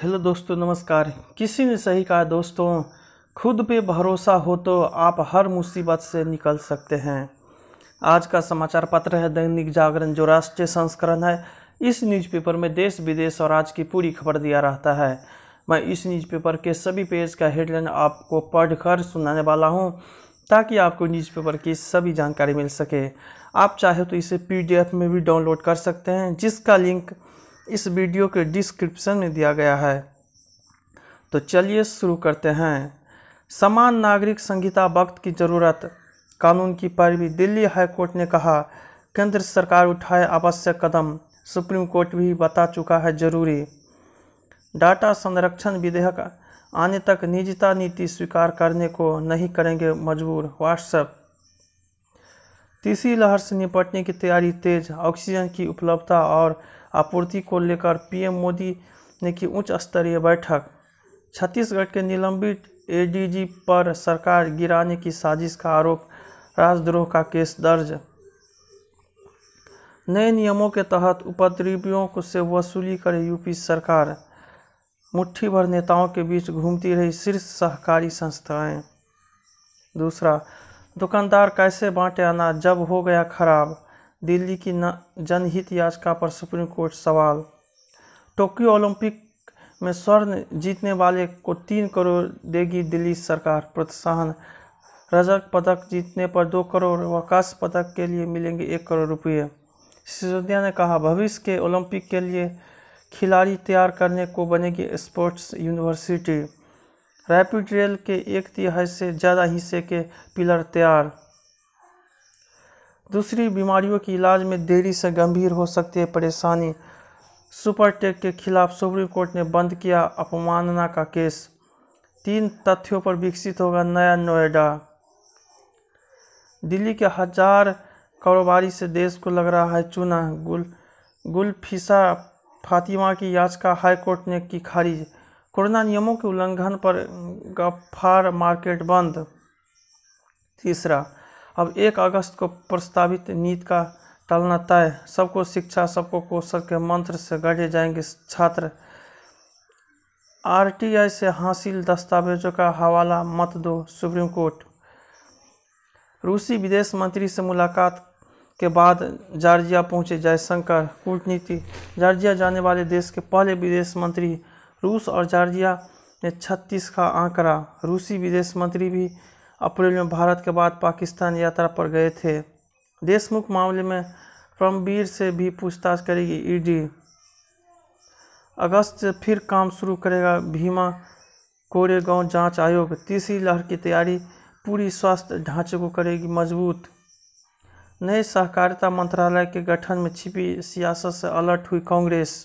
hello दोस्तों नमस्कार किसी ने सही कहा दोस्तों खुद पे भरोसा हो तो आप हर मुसीबत से निकल सकते हैं आज का समाचार पत्र है दैनिक जागरण जो राष्ट्रीय संस्करण है इस न्यूज़पेपर में देश विदेश और आज की पूरी खबर दिया रहता है मैं इस न्यूज़पेपर के सभी पेज का हेडलाइन आपको पढ़कर सुनाने वाला हूं ताकि आपको न्यूज़पेपर की सभी जानकारी मिल सके आप चाहे तो इसे पीडीएफ में भी डाउनलोड कर सकते हैं जिसका लिंक इस वीडियो के डिस्क्रिप्शन में दिया गया है तो चलिए शुरू करते हैं समान नागरिक संहिता वक्त की ज़रूरत कानून की पैरवी दिल्ली हाईकोर्ट ने कहा केंद्र सरकार उठाए आवश्यक कदम सुप्रीम कोर्ट भी बता चुका है जरूरी डाटा संरक्षण विधेयक आने तक निजता नीति स्वीकार करने को नहीं करेंगे मजबूर व्हाट्सएप तीसरी लहर से निपटने की तैयारी तेज ऑक्सीजन की उपलब्धता और आपूर्ति को लेकर पीएम मोदी ने की उच्च स्तरीय बैठक छत्तीसगढ़ के निलंबित एडीजी पर सरकार गिराने की साजिश का आरोप राजद्रोह का केस दर्ज नए नियमों के तहत उपद्रवियों से वसूली करे यूपी सरकार मुट्ठी भर नेताओं के बीच घूमती रही शीर्ष सहकारी संस्थाएं दूसरा दुकानदार कैसे बांटे आना जब हो गया खराब दिल्ली की जनहित याचिका पर सुप्रीम कोर्ट सवाल टोक्यो ओलंपिक में स्वर्ण जीतने वाले को तीन करोड़ देगी दिल्ली सरकार प्रोत्साहन रजत पदक जीतने पर दो करोड़ व कांस्य पदक के लिए मिलेंगे एक करोड़ रुपये सिसोदिया ने कहा भविष्य के ओलंपिक के लिए खिलाड़ी तैयार करने को बनेगी स्पोर्ट्स यूनिवर्सिटी रैपिड रेल के एक तिहाई से ज़्यादा हिस्से के पिलर तैयार दूसरी बीमारियों के इलाज में देरी से गंभीर हो सकती है परेशानी सुपरटेक के खिलाफ सुप्रीम कोर्ट ने बंद किया अपमानना का केस तीन तथ्यों पर विकसित होगा नया नोएडा दिल्ली के हजार कारोबारी से देश को लग रहा है चूना गुल गुलफिसा फातिमा की याचिका हाईकोर्ट ने की खारिज कोरोना नियमों के उल्लंघन पर गफार मार्केट बंद तीसरा अब एक अगस्त को प्रस्तावित नीति का टलना तय सबको शिक्षा सबको कौशल के मंत्र से गढ़े जाएंगे छात्र आरटीआई से हासिल दस्तावेजों का हवाला मत दो सुप्रीम कोर्ट रूसी विदेश मंत्री से मुलाकात के बाद जॉर्जिया पहुंचे जयशंकर कूटनीति जॉर्जिया जाने वाले देश के पहले विदेश मंत्री रूस और जॉर्जिया ने छत्तीस का आंकड़ा रूसी विदेश मंत्री भी अप्रैल में भारत के बाद पाकिस्तान यात्रा पर गए थे देशमुख मामले में रणबीर से भी पूछताछ करेगी ईडी अगस्त से फिर काम शुरू करेगा भीमा कोरेगांव जांच आयोग तीसरी लहर की तैयारी पूरी स्वास्थ्य ढांचे को करेगी मजबूत नए सहकारिता मंत्रालय के गठन में छिपी सियासत से अलर्ट हुई कांग्रेस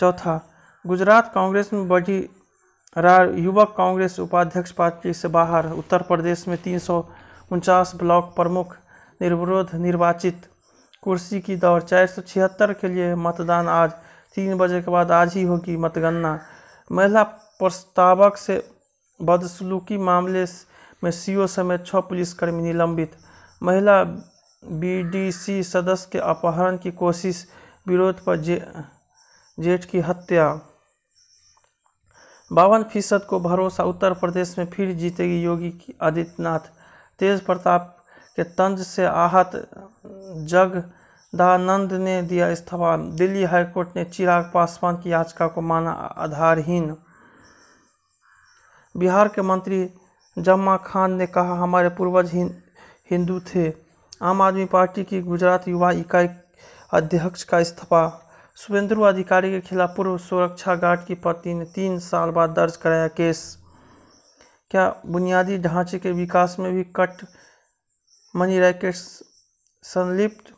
चौथा गुजरात कांग्रेस में बढ़ी युवक कांग्रेस उपाध्यक्ष पार्टी से बाहर उत्तर प्रदेश में तीन ब्लॉक प्रमुख निर्विरोध निर्वाचित कुर्सी की दौड़ चार सौ छिहत्तर के लिए मतदान आज तीन बजे के बाद आज ही होगी मतगणना महिला प्रस्तावक से बदसलूकी मामले में सीओ समेत छः पुलिसकर्मी निलंबित महिला बीडीसी सदस्य के अपहरण की कोशिश विरोध पर जे, जेठ की हत्या बावन फीसद को भरोसा उत्तर प्रदेश में फिर जीतेगी योगी आदित्यनाथ तेज प्रताप के तंज से आहत जगदानंद ने दिया इस्तीफा दिल्ली हाईकोर्ट ने चिराग पासवान की याचिका को माना आधारहीन बिहार के मंत्री जम्मा खान ने कहा हमारे पूर्वज हिंदू थे आम आदमी पार्टी की गुजरात युवा इकाई अध्यक्ष का इस्तीफा शुभेंदु अधिकारी के खिलाफ पूर्व सुरक्षा गार्ड की पत्नी ने तीन साल बाद दर्ज कराया केस क्या बुनियादी ढांचे के विकास में भी कट मनी रैकेट संलिप्त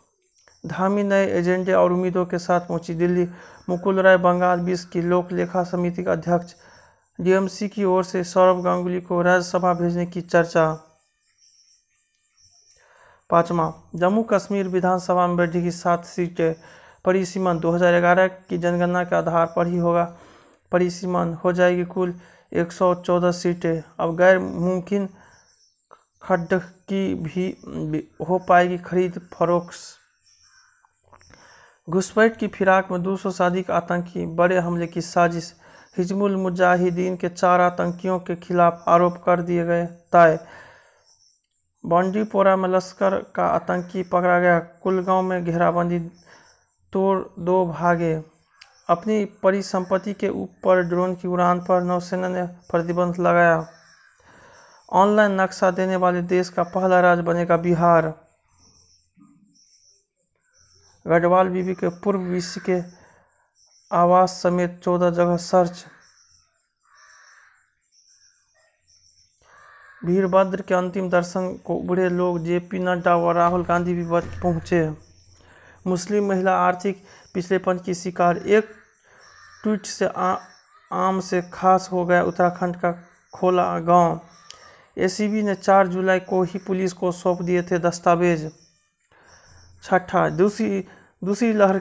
धामी नए एजेंडे और उम्मीदों के साथ पहुंची दिल्ली मुकुल राय बंगाल बीस की लोक लेखा समिति का अध्यक्ष डीएमसी की ओर से सौरभ गांगुली को राज्यसभा भेजने की चर्चा पांचवा जम्मू कश्मीर विधानसभा में बैठेगी सात सीटें परिसीमन 2011 की जनगणना के आधार पर ही होगा परिसीमन हो जाएगी कुल 114 सीटें अब गैर मुमकिन खड्ड की भी हो पाएगी खरीद फरोख्स घुसपैठ की फिराक में दो सौ से अधिक आतंकी बड़े हमले की साजिश हिजबुल मुजाहिदीन के चार आतंकियों के खिलाफ आरोप कर दिए गए तय बांडीपोरा में लश्कर का आतंकी पकड़ा गया कुलगांव में घेराबंदी तोड़ दो भागे अपनी परिसंपत्ति के ऊपर ड्रोन की उड़ान पर नौसेना ने प्रतिबंध लगाया ऑनलाइन नक्शा देने वाले देश का पहला राज्य बनेगा बिहार गढ़वाल बीबी के पूर्व विश्व के आवास समेत चौदह जगह सर्च वीरभद्र के अंतिम दर्शन को उभरे लोग जेपी नड्डा व राहुल गांधी भी पहुंचे मुस्लिम महिला आर्थिक पिछलेपन की शिकार एक ट्वीट से आ, आम से खास हो गया उत्तराखंड का खोला गांव एसीबी ने 4 जुलाई को ही पुलिस को सौंप दिए थे दस्तावेज छठा दूसरी दूसरी लहर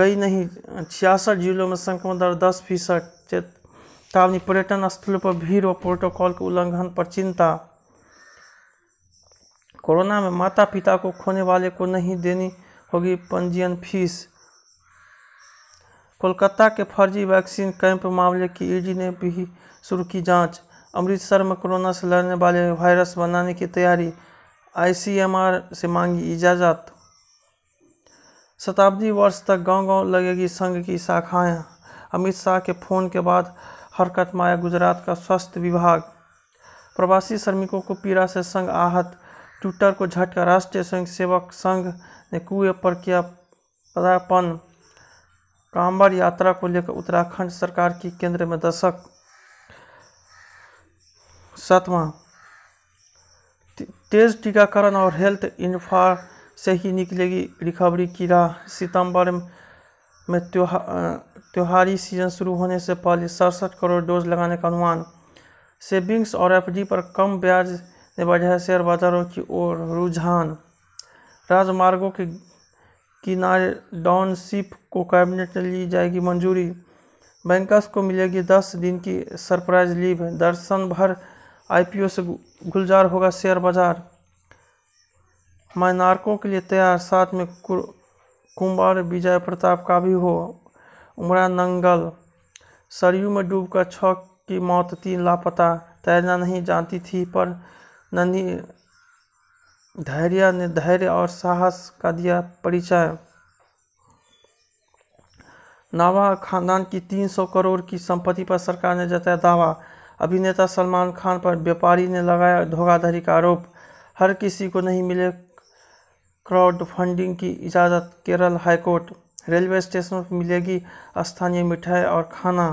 गई नहीं छियासठ जिलों में संक्रमण दर दस फीसद चेतावनी पर्यटन स्थलों पर भीड़ और प्रोटोकॉल के उल्लंघन पर चिंता कोरोना में माता पिता को खोने वाले को नहीं देनी होगी पंजीयन फीस कोलकाता के फर्जी वैक्सीन कैंप मामले की ईडी e ने भी शुरू की जांच अमृतसर में कोरोना से लड़ने वाले वायरस बनाने की तैयारी आईसीएमआर से मांगी इजाज़त शताब्दी वर्ष तक गांव-गांव लगेगी संघ की शाखाएं अमित शाह के फोन के बाद हरकत माया गुजरात का स्वास्थ्य विभाग प्रवासी श्रमिकों को पीड़ा से संघ आहत ट्विटर को झटका राष्ट्रीय स्वयं सेवक संघ कुएं पर किया पदार्पण कांवड़ यात्रा को लेकर उत्तराखंड सरकार की केंद्र में दशक सातवा तेज टीकाकरण और हेल्थ इन्फ्रा से ही निकलेगी रिकवरी की राह सितंबर में त्योहार त्योहारी सीजन शुरू होने से पहले सड़सठ करोड़ डोज लगाने का अनुमान सेविंग्स और एफडी पर कम ब्याज ने बढ़ाया शेयर बाजारों की ओर रुझान राजमार्गों के किनारे डाउनशिप को कैबिनेट ने ली जाएगी मंजूरी बैंकर्स को मिलेगी दस दिन की सरप्राइज लीव दर्शन भर आईपीओ से गुलजार होगा शेयर बाजार मायनारकों के लिए तैयार साथ में कुंभार विजय प्रताप का भी हो उमरा नंगल सरयू में डूब छ की मौत तीन लापता तैरना नहीं जानती थी पर नन्ही धैर्य ने धैर्य और साहस का दिया परिचय नावा खानदान की 300 करोड़ की संपत्ति पर सरकार ने जताया दावा अभिनेता सलमान खान पर व्यापारी ने लगाया धोखाधड़ी का आरोप हर किसी को नहीं मिले क्राउड फंडिंग की इजाज़त केरल हाईकोर्ट रेलवे स्टेशन पर मिलेगी स्थानीय मिठाई और खाना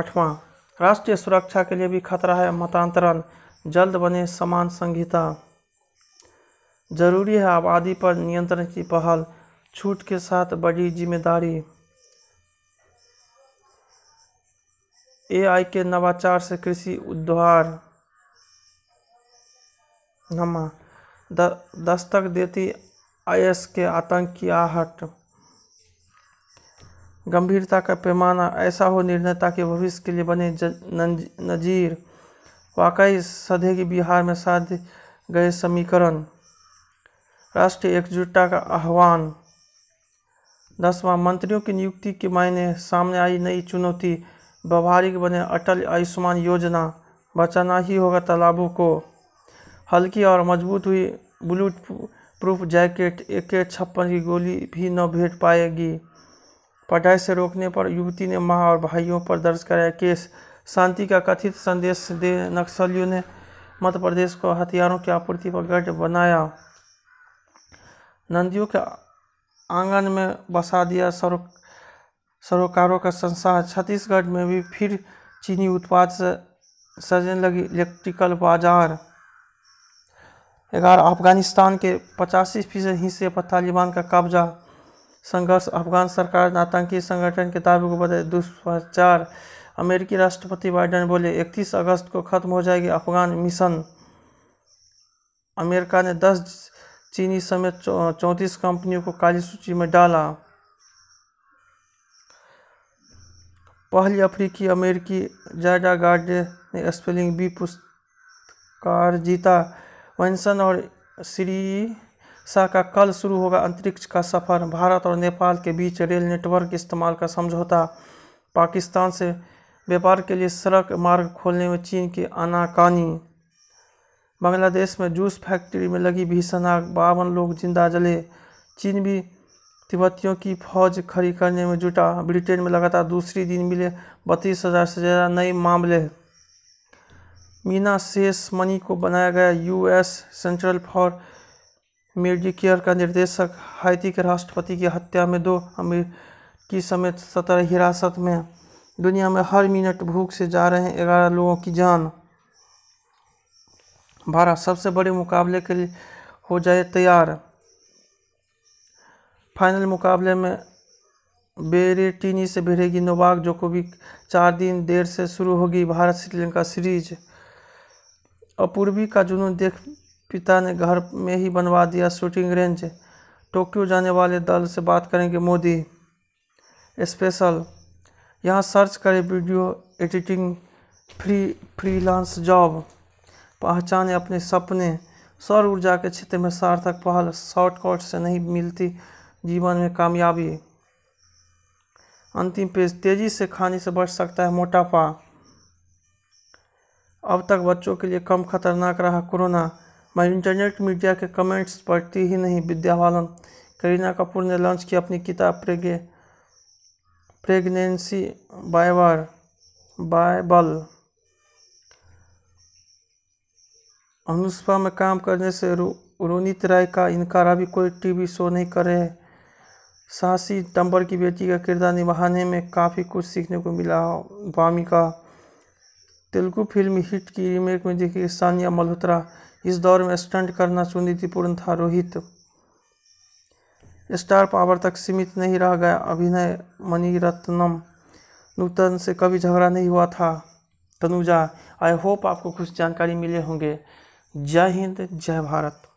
आठवां राष्ट्रीय सुरक्षा के लिए भी खतरा है मतांतरण जल्द बने समान संहिता जरूरी है आबादी पर नियंत्रण की पहल छूट के साथ बड़ी जिम्मेदारी एआई के नवाचार से कृषि उद्धार नमा द, दस्तक देती आईएस के आतंक की आहट गंभीरता का पैमाना ऐसा हो निर्णय ताकि भविष्य के लिए बने नजीर वाकई की बिहार में साध गए समीकरण राष्ट्रीय एकजुटता का आह्वान दसवां मंत्रियों की नियुक्ति के मायने सामने आई नई चुनौती व्यवहारिक बने अटल आयुष्मान योजना बचाना ही होगा तालाबों को हल्की और मजबूत हुई ब्लू प्रूफ जैकेट एक छप्पन की गोली भी न भेट पाएगी पढ़ाई से रोकने पर युवती ने माँ और भाइयों पर दर्ज कराया केस शांति का कथित संदेश दे नक्सलियों ने मध्य प्रदेश को हथियारों की आपूर्ति पर गढ़ बनाया नंदियों के आंगन में बसा दिया सरो सरोकारों का संसार छत्तीसगढ़ में भी फिर चीनी उत्पाद से सजने लगी इलेक्ट्रिकल बाजार ग्यारह अफगानिस्तान के पचासी फीसद हिस्से पर तालिबान का कब्जा संघर्ष अफगान सरकार ने आतंकी संगठन के दावे को बदले दुष्प्रचार अमेरिकी राष्ट्रपति बाइडन बोले 31 अगस्त को ख़त्म हो जाएगी अफगान मिशन अमेरिका ने 10 चीनी समेत चौंतीस कंपनियों को काली सूची में डाला पहली अफ्रीकी अमेरिकी जाडा गार्ड ने स्पेलिंग बी पुरस्कार जीता वेंसन और श्री शाह का कल शुरू होगा अंतरिक्ष का सफर भारत और नेपाल के बीच रेल नेटवर्क इस्तेमाल का समझौता पाकिस्तान से व्यापार के लिए सड़क मार्ग खोलने में चीन की आनाकानी बांग्लादेश में जूस फैक्ट्री में लगी भीषण आग बावन लोग जिंदा जले चीन भी तिब्बतियों की फौज खड़ी करने में जुटा ब्रिटेन में लगातार दूसरी दिन मिले बत्तीस हज़ार से ज़्यादा नए मामले मीना शेष मनी को बनाया गया यूएस सेंट्रल फॉर मेडिकेयर का निर्देशक हाइती के राष्ट्रपति की हत्या में दो अमेरिकी समेत सत्रह हिरासत में दुनिया में हर मिनट भूख से जा रहे हैं ग्यारह लोगों की जान भारत सबसे बड़े मुकाबले के लिए हो जाए तैयार फाइनल मुकाबले में बेरेटिनी से भिड़ेगी नोवाक भी चार दिन देर से शुरू होगी भारत श्रीलंका सीरीज अपूर्वी का जुनून देख पिता ने घर में ही बनवा दिया शूटिंग रेंज टोक्यो जाने वाले दल से बात करेंगे मोदी स्पेशल यहाँ सर्च करें video editing free freelance job पहचाने अपने सपने सौर ऊर्जा के क्षेत्र में सार्थक पहल शॉर्टकट से नहीं मिलती जीवन में कामयाबी अंतिम पेज तेज़ी से खाने से बच सकता है मोटापा अब तक बच्चों के लिए कम खतरनाक रहा कोरोना मैं इंटरनेट मीडिया के कमेंट्स पढ़ती ही नहीं विद्या बालन करीना कपूर ने लॉन्च की अपनी किताब प्रेगे प्रेगनेंसी बायवर बाइबल अनुष्पा में काम करने से रो, रोनित राय का इनकार अभी कोई टीवी शो नहीं करे साहसी सासी टंबर की बेटी का किरदार निभाने में काफ़ी कुछ सीखने को मिला वामी का तेलुगु फिल्म हिट की रीमेक में देखी सानिया मल्होत्रा इस दौर में स्टंट करना चुनौतीपूर्ण था रोहित स्टार पावर तक सीमित नहीं रह गया अभिनय मणिरत्नम रत्नम नूतन से कभी झगड़ा नहीं हुआ था तनुजा आई होप आपको कुछ जानकारी मिले होंगे जय हिंद जय भारत